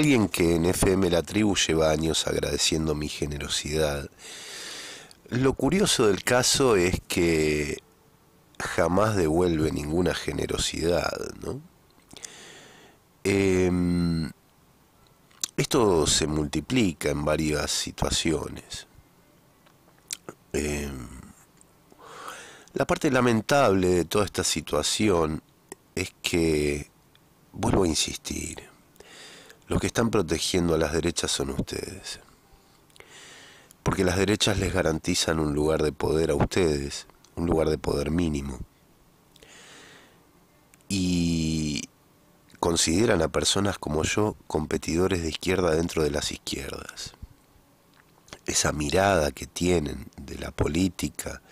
Alguien que en FM La Tribu lleva años agradeciendo mi generosidad. Lo curioso del caso es que jamás devuelve ninguna generosidad, em, esto se multiplica en varias situaciones. Em, la parte lamentable de toda esta situación es que, vuelvo a insistir, los que están protegiendo a las derechas son ustedes. Porque las derechas les garantizan un lugar de poder a ustedes, un lugar de poder mínimo. Y consideran a personas como yo competidores de izquierda dentro de las izquierdas. Esa mirada que tienen de la política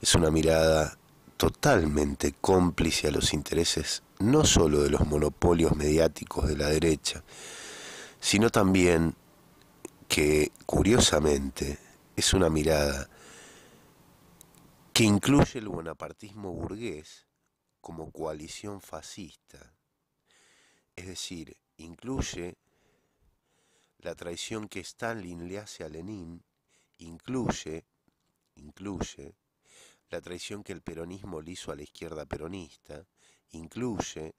es una mirada totalmente cómplice a los intereses no solo de los monopolios mediáticos de la derecha, sino también que, curiosamente, es una mirada que incluye el bonapartismo burgués como coalición fascista, es decir, incluye la traición que Stalin le hace a Lenin, incluye, incluye la traición que el peronismo le hizo a la izquierda peronista, incluye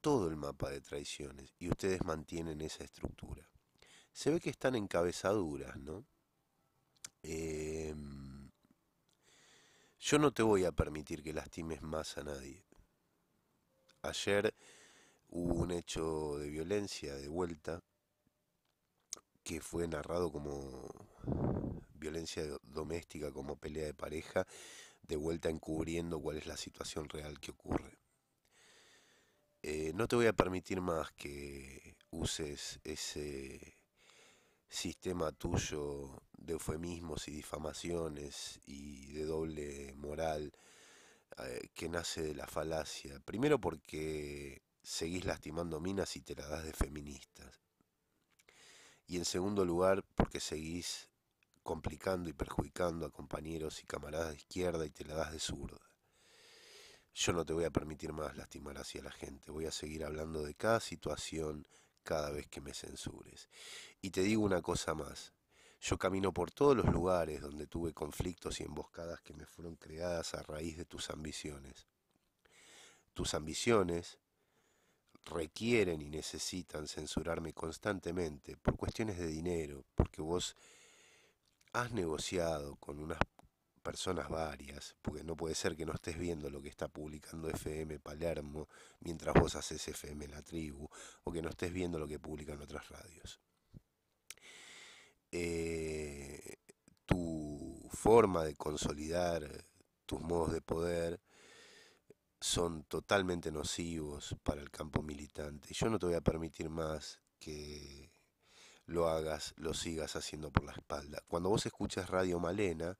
todo el mapa de traiciones y ustedes mantienen esa estructura. Se ve que están encabezaduras, ¿no? Em, yo no te voy a permitir que lastimes más a nadie. Ayer hubo un hecho de violencia de vuelta que fue narrado como violencia doméstica, como pelea de pareja, de vuelta encubriendo cuál es la situación real que ocurre. Eh, no te voy a permitir más que uses ese sistema tuyo de eufemismos y difamaciones y de doble moral eh, que nace de la falacia. Primero porque seguís lastimando minas y te la das de feministas. Y en segundo lugar porque seguís complicando y perjudicando a compañeros y camaradas de izquierda y te la das de zurda yo no te voy a permitir más lastimar hacia la gente, voy a seguir hablando de cada situación cada vez que me censures. Y te digo una cosa más, yo camino por todos los lugares donde tuve conflictos y emboscadas que me fueron creadas a raíz de tus ambiciones. Tus ambiciones requieren y necesitan censurarme constantemente por cuestiones de dinero, porque vos has negociado con, unas, personas varias, porque no puede ser que no estés viendo lo que está publicando FM Palermo mientras vos haces FM La Tribu, o que no estés viendo lo que publican otras radios. Eh, tu forma de consolidar tus modos de poder son totalmente nocivos para el campo militante. Yo no te voy a permitir más que lo hagas, lo sigas haciendo por la espalda. Cuando vos escuchas Radio Malena,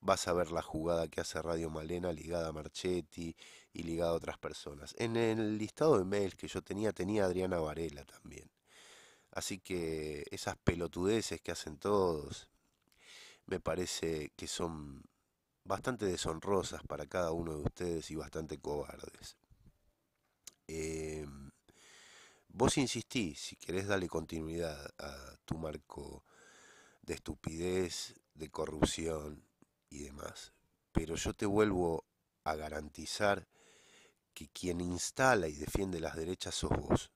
vas a ver la jugada que hace Radio Malena ligada a Marchetti y ligada a otras personas. En el listado de mails que yo tenía tenía a Adriana Varela también. Así que esas pelotudeces que hacen todos me parece que son bastante deshonrosas para cada uno de ustedes y bastante cobardes. Em, vos insistís, si querés darle continuidad a tu marco de estupidez, de corrupción, y demás. Pero yo te vuelvo a garantizar que quien instala y defiende las derechas sos vos.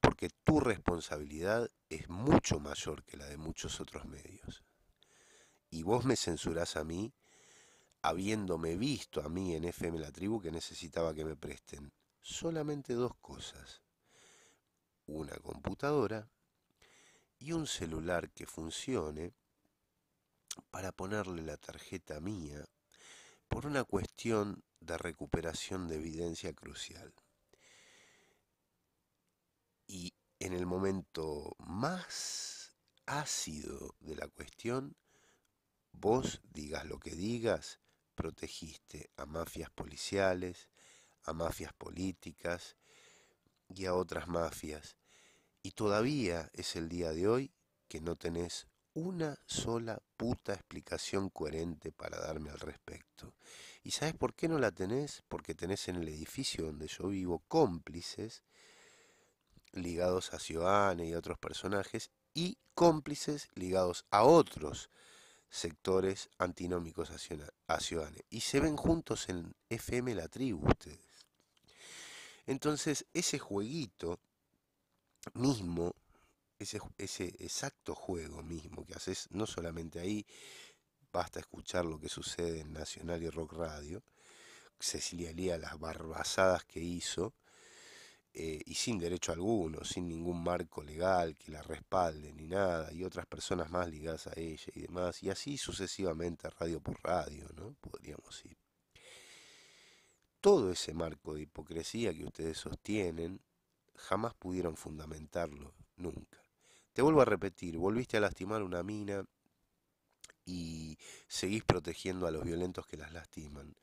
Porque tu responsabilidad es mucho mayor que la de muchos otros medios. Y vos me censurás a mí, habiéndome visto a mí en FM La Tribu que necesitaba que me presten solamente dos cosas. Una computadora y un celular que funcione para ponerle la tarjeta mía por una cuestión de recuperación de evidencia crucial. Y en el momento más ácido de la cuestión, vos digas lo que digas, protegiste a mafias policiales, a mafias políticas y a otras mafias. Y todavía es el día de hoy que no tenés una sola puta explicación coherente para darme al respecto. ¿Y sabes por qué no la tenés? Porque tenés en el edificio donde yo vivo cómplices ligados a Ciudadana y a otros personajes y cómplices ligados a otros sectores antinómicos a Ciudadana. Y se ven juntos en FM La Tribu ustedes. Entonces, ese jueguito mismo ese, exacto juego mismo que haces, no solamente ahí, basta escuchar lo que sucede en Nacional y Rock Radio, Cecilia Lía, las barbasadas que hizo, eh, y sin derecho alguno, sin ningún marco legal que la respalde ni nada, y otras personas más ligadas a ella y demás, y así sucesivamente radio por radio, ¿no? Podríamos ir. Todo ese marco de hipocresía que ustedes sostienen, jamás pudieron fundamentarlo, nunca. Te vuelvo a repetir, volviste a lastimar una mina y seguís protegiendo a los violentos que las lastiman.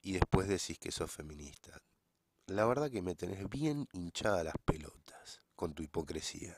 Y después decís que sos feminista. La verdad que me tenés bien hinchada las pelotas con tu hipocresía.